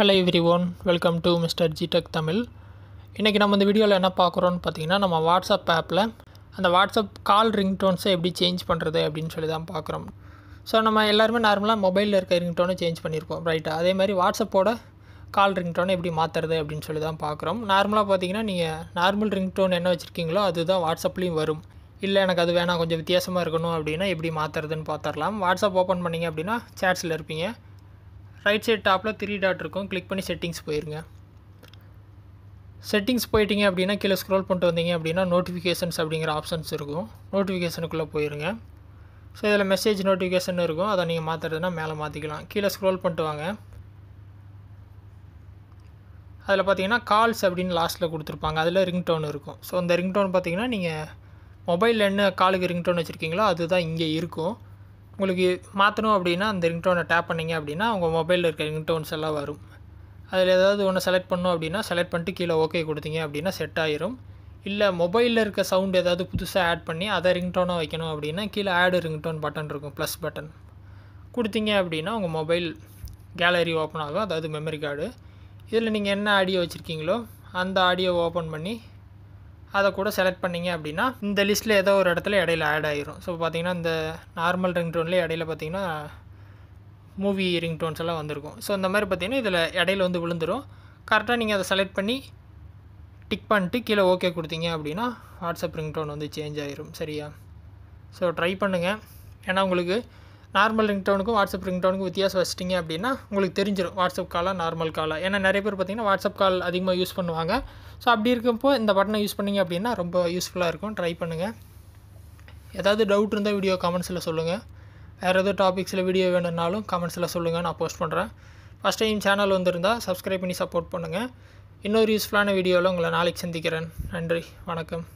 hello everyone welcome to mister G Tech Tamil இன்றைக்கி நம்ம இந்த வீடியோவில் என்ன பார்க்குறோன்னு பார்த்தீங்கன்னா நம்ம வாட்ஸ்அப் ஆப்பில் அந்த வாட்ஸ்அப் கால் ரிங்டோன்ஸை எப்படி சேஞ்ச் பண்ணுறது அப்படின்னு சொல்லி தான் பார்க்குறோம் ஸோ நம்ம எல்லாருமே நார்மலாக மொபைலில் இருக்க ரிங்டோனை சேஞ்ச் பண்ணியிருக்கோம் ரைட்டாக அதே மாதிரி வாட்ஸ்அப்போட கால் ரிங்டோனை எப்படி மாற்றுறது அப்படின்னு சொல்லி தான் பார்க்குறோம் நார்மலாக பார்த்தீங்கன்னா நீங்கள் நார்மல் ரிங்டோன் என்ன வச்சுருக்கீங்களோ அதுதான் வாட்ஸ்அப்லேயும் வரும் இல்லை எனக்கு அது வேணாம் கொஞ்சம் வித்தியாசமாக இருக்கணும் அப்படின்னா எப்படி மாற்றுறதுன்னு பார்த்துடலாம் வாட்ஸ்அப் ஓப்பன் பண்ணிங்க அப்படின்னா சேட்ஸில் இருப்பீங்க ரைட் சைடு டாப்பில் த்ரீ டாட் இருக்கும் கிளிக் பண்ணி செட்டிங்ஸ் போயிருங்க செட்டிங்ஸ் போயிட்டீங்க அப்படின்னா கீழே ஸ்க்ரோல் பண்ணிட்டு வந்தீங்க அப்படின்னா நோட்டிஃபிகேஷன்ஸ் அப்படிங்கிற ஆப்ஷன்ஸ் இருக்கும் நோட்டிஃபிகேஷனுக்குள்ளே போயிருங்க ஸோ இதில் மெசேஜ் நோட்டிஃபிகேஷன் இருக்கும் அதை நீங்கள் மாற்றுறதுனா மேலே மாற்றிக்கலாம் கீழே ஸ்க்ரோல் பண்ணிட்டு வாங்க அதில் பார்த்தீங்கன்னா கால்ஸ் அப்படின்னு லாஸ்ட்டில் கொடுத்துருப்பாங்க அதில் ரிங் டோன் இருக்கும் ஸோ அந்த ரிங் டோன் பார்த்தீங்கன்னா நீங்கள் மொபைலில் என்ன காலுக்கு ரிங் டோன் வச்சுருக்கீங்களோ அதுதான் இங்கே இருக்கும் உங்களுக்கு மாற்றணும் அப்படின்னா அந்த ரிங்டோனை டேப் பண்ணிங்க அப்படின்னா உங்கள் மொபைலில் இருக்க ரிங்டோன்ஸ் எல்லாம் வரும் அதில் ஏதாவது ஒன்று செலக்ட் பண்ணோம் அப்படின்னா செலக்ட் பண்ணிட்டு கீழே ஓகே கொடுத்தீங்க அப்படின்னா செட் ஆயிரும் இல்லை மொபைலில் இருக்க சவுண்ட் ஏதாவது புதுசாக ஆட் பண்ணி அதை ரிங்டோனாக வைக்கணும் அப்படின்னா கீழே ஆடு ரிங்டோன் பட்டன் இருக்கும் ப்ளஸ் பட்டன் கொடுத்தீங்க அப்படின்னா உங்கள் மொபைல் கேலரி ஓப்பன் ஆகும் அதாவது மெமரி கார்டு இதில் நீங்கள் என்ன ஆடியோ வச்சுருக்கீங்களோ அந்த ஆடியோ ஓப்பன் பண்ணி அதை கூட செலக்ட் பண்ணிங்க அப்படின்னா இந்த லிஸ்ட்டில் ஏதோ ஒரு இடத்துல இடையில ஆட் ஆகிரும் ஸோ பார்த்தீங்கன்னா இந்த நார்மல் ரிங் டோன்லேயே இடையில பார்த்தீங்கன்னா மூவி ரிங் டோன்ஸ் எல்லாம் வந்திருக்கும் ஸோ இந்த மாதிரி பார்த்தீங்கன்னா இதில் இடையில வந்து விழுந்துடும் கரெக்டாக நீங்கள் அதை செலக்ட் பண்ணி டிக் பண்ணிட்டு கீழே ஓகே கொடுத்தீங்க அப்படின்னா வாட்ஸ்அப் ரிங் டோன் வந்து சேஞ்ச் ஆகிரும் சரியா ஸோ ட்ரை பண்ணுங்கள் ஏன்னா உங்களுக்கு நார்மல் ரிங்டோனுக்கும் வாட்ஸ்அப் ரிங்டோனுக்கும் வித்தியாசம் வச்சிட்டிங்க அப்படின்னா உங்களுக்கு தெரிஞ்சிடும் வாட்ஸ்அப் காலாக நார்மல் காலாக ஏன்னா நிறைய பேர் பார்த்திங்கன்னா வாட்ஸ்அப் கால் அதிகமாக யூஸ் பண்ணுவாங்க ஸோ அப்படி இருக்கப்போ இந்த பட்டனை யூஸ் பண்ணிங்க அப்படின்னா ரொம்ப யூஸ்ஃபுல்லாக இருக்கும் ட்ரை பண்ணுங்கள் ஏதாவது டவுட் இருந்தால் வீடியோ கமெண்ட்ஸில் சொல்லுங்கள் வேறு ஏதோ டாபிக்ஸில் வீடியோ வேணும்னாலும் கமெண்ட்ஸில் சொல்லுங்கள் நான் போஸ்ட் பண்ணுறேன் ஃபஸ்ட் டைம் சேனல் வந்திருந்தால் சப்ஸ்கிரைப் பண்ணி சப்போர்ட் பண்ணுங்கள் இன்னொரு யூஸ்ஃபுல்லான வீடியோவில் உங்களை நாளைக்கு சந்திக்கிறேன் நன்றி வணக்கம்